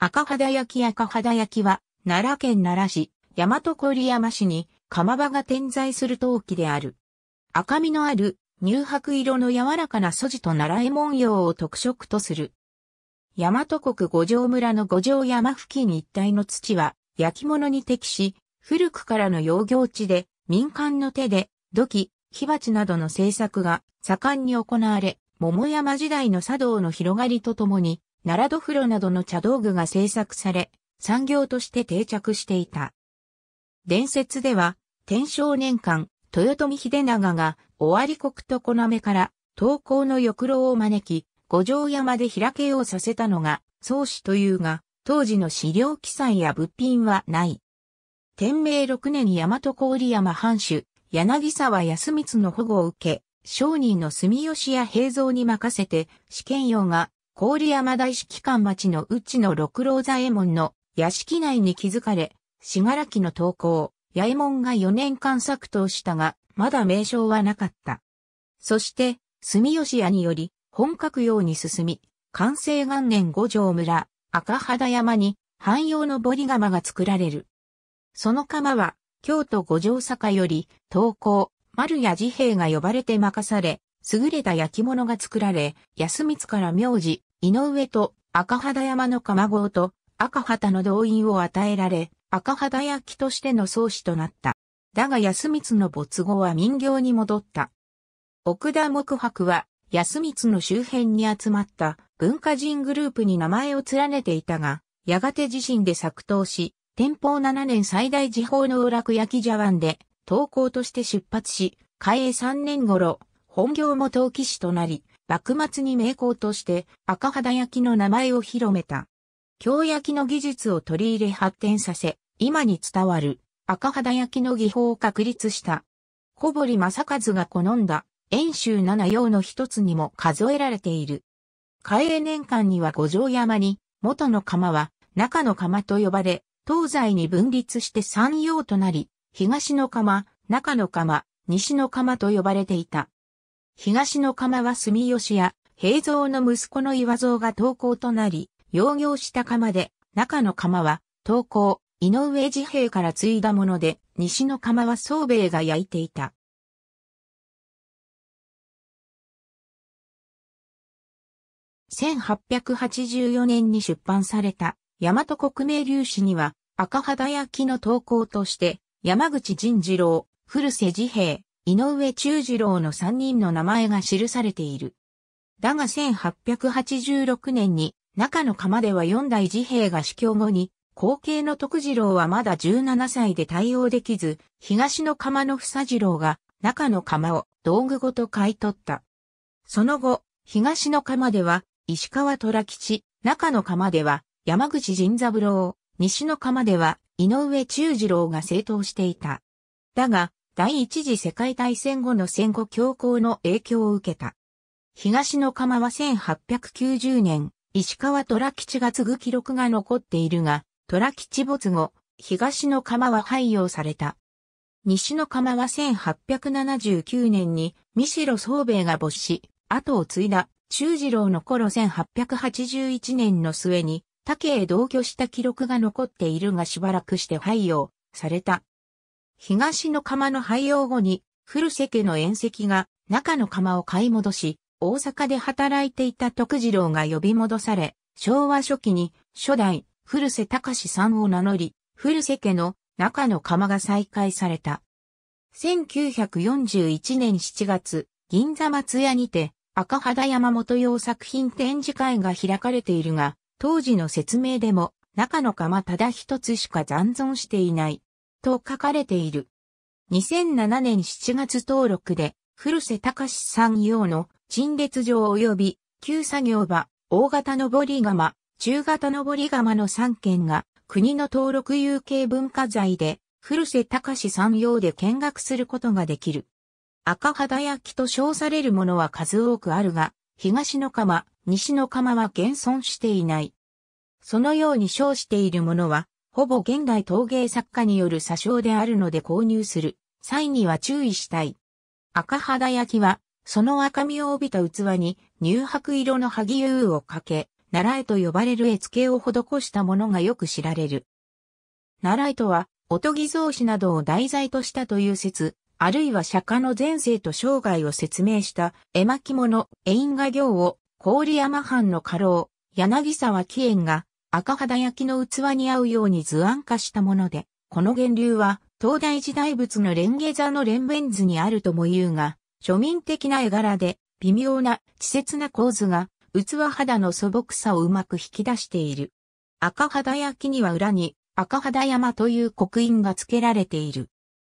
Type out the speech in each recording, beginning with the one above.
赤肌焼き赤肌焼きは、奈良県奈良市、大和郡山市に、釜場が点在する陶器である。赤みのある、乳白色の柔らかな素地と奈良絵文様を特色とする。大和国五条村の五条山付近一帯の土は、焼き物に適し、古くからの養業地で、民間の手で、土器、火鉢などの製作が盛んに行われ、桃山時代の茶道の広がりとともに、奈良土風呂などの茶道具が製作され、産業として定着していた。伝説では、天正年間、豊臣秀長が、尾張国と小目から、東高の玉露を招き、五条山で開けようさせたのが、宗始。というが、当時の資料記載や物品はない。天明6年大和郡山藩主、柳沢康光の保護を受け、商人の住吉や平蔵に任せて、試験用が郡山大機関町の内の六郎左衛門の屋敷内に築かれ、信楽の投稿、八重門が4年間作刀したが、まだ名称はなかった。そして、住吉屋により、本格用に進み、完成元年五条村、赤肌山に、汎用の堀釜が作られる。その釜は、京都五条坂より、投稿、丸や治兵が呼ばれて任され、優れた焼き物が作られ、安光から名字、井上と赤肌山の鎌郷と赤旗の動員を与えられ、赤肌焼きとしての創始となった。だが安光の没後は民業に戻った。奥田木博は、安光の周辺に集まった文化人グループに名前を連ねていたが、やがて自身で作刀し、天保7年最大時報の楽焼き茶碗で、投稿として出発し、開営3年頃、本業も陶器師となり、幕末に名工として赤肌焼きの名前を広めた。京焼きの技術を取り入れ発展させ、今に伝わる赤肌焼きの技法を確立した。小堀正和が好んだ遠州七葉の一つにも数えられている。開永年間には五条山に元の釜は中の釜と呼ばれ、東西に分立して三用となり、東の釜、中の釜、西の釜と呼ばれていた。東の釜は住吉や平蔵の息子の岩蔵が投稿となり、養業した釜で、中の釜は、投稿、井上治兵から継いだもので、西の釜は宗兵衛が焼いていた。1884年に出版された、大和国名粒子には、赤肌焼きの投稿として、山口仁次郎、古瀬兵衛、井上中次郎の3人の名前が記されている。だが1886年に中の釜では4代治兵が死去後に、後継の徳次郎はまだ17歳で対応できず、東の釜の房次郎が中の釜を道具ごと買い取った。その後、東の釜では石川虎吉、中の釜では山口仁三郎、西の釜では井上中次郎が正当していた。だが、第一次世界大戦後の戦後強行の影響を受けた。東の釜は1890年、石川虎吉が継ぐ記録が残っているが、虎吉没後、東の釜は廃用された。西の釜は1879年に、三代総兵衛が没し、後を継いだ、中次郎の頃1881年の末に、他家へ同居した記録が残っているがしばらくして廃用された。東の釜の廃用後に、古瀬家の縁石が中の釜を買い戻し、大阪で働いていた徳次郎が呼び戻され、昭和初期に初代古瀬隆さんを名乗り、古瀬家の中の釜が再開された。1941年7月、銀座松屋にて赤肌山本用作品展示会が開かれているが、当時の説明でも中の釜ただ一つしか残存していない。と書かれている。2007年7月登録で、古瀬隆さん用の陳列場及び旧作業場、大型ぼり釜、中型ぼり釜の3件が国の登録有形文化財で、古瀬隆さん用で見学することができる。赤肌焼きと称されるものは数多くあるが、東の釜、西の釜は現存していない。そのように称しているものは、ほぼ現代陶芸作家による詐称であるので購入する際には注意したい。赤肌焼きは、その赤みを帯びた器に乳白色の萩油をかけ、奈良絵と呼ばれる絵付けを施したものがよく知られる。奈良絵とは、おとぎ造紙などを題材としたという説、あるいは釈迦の前世と生涯を説明した絵巻物、絵因画行を、郡山藩の家老、柳沢紀園が赤肌焼きの器に合うように図案化したもので、この源流は、東大時代仏のレンゲ座のレンベン図にあるとも言うが、庶民的な絵柄で、微妙な、稚拙な構図が、器肌の素朴さをうまく引き出している。赤肌焼きには裏に、赤肌山という刻印が付けられている。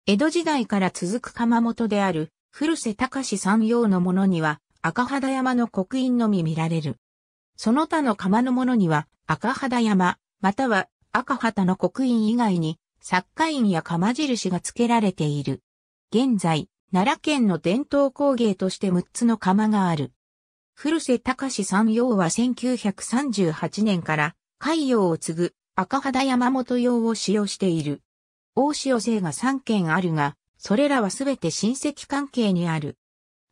江戸時代から続く窯元である、古瀬隆山用のものには、赤肌山の刻印のみ見られる。その他の釜のものには、赤肌山、または赤旗の刻印以外に、作家印や釜印が付けられている。現在、奈良県の伝統工芸として6つの釜がある。古瀬隆三洋は1938年から、海洋を継ぐ赤肌山本洋を使用している。大塩勢が3件あるが、それらはすべて親戚関係にある。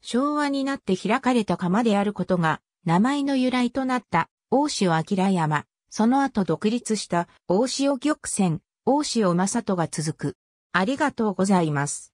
昭和になって開かれた釜であることが名前の由来となった大塩明山、その後独立した大塩玉泉、大塩正人が続く。ありがとうございます。